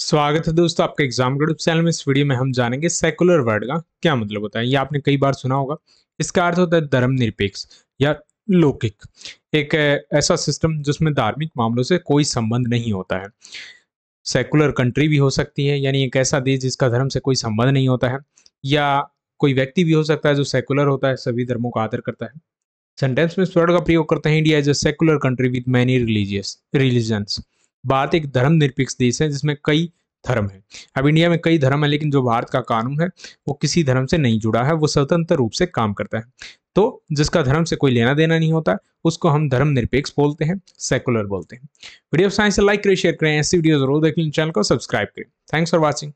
स्वागत है दोस्तों आपके एग्जाम ग्रुप चैनल में इस वीडियो में हम जानेंगे सेकुलर वर्ड का क्या मतलब होता है ये आपने कई बार सुना होगा इसका अर्थ होता है धर्म निरपेक्ष या लौकिक एक ऐसा सिस्टम जिसमें धार्मिक मामलों से कोई संबंध नहीं होता है सेकुलर कंट्री भी हो सकती है यानी एक ऐसा देश जिसका धर्म से कोई संबंध नहीं होता है या कोई व्यक्ति भी हो सकता है जो सेकुलर होता है सभी धर्मों का आदर करता है सेंटेंस में इस वर्ड का प्रयोग करते हैं India is a secular country with many religious religions भारत एक धर्मनिरपेक्ष देश है जिसमें कई धर्म है अब इंडिया में कई धर्म है लेकिन जो भारत का कानून है वो किसी धर्म से नहीं जुड़ा है वो स्वतंत्र रूप से काम करता है तो जिसका धर्म से कोई लेना देना नहीं होता उसको हम धर्म निरपेक्ष बोलते हैं सेकुलर बोलते हैं वीडियो साइंस लाइक करें शेयर करें ऐसी वीडियो जरूर देखें चैनल को सब्सक्राइब करें थैंक्स फॉर वॉचिंग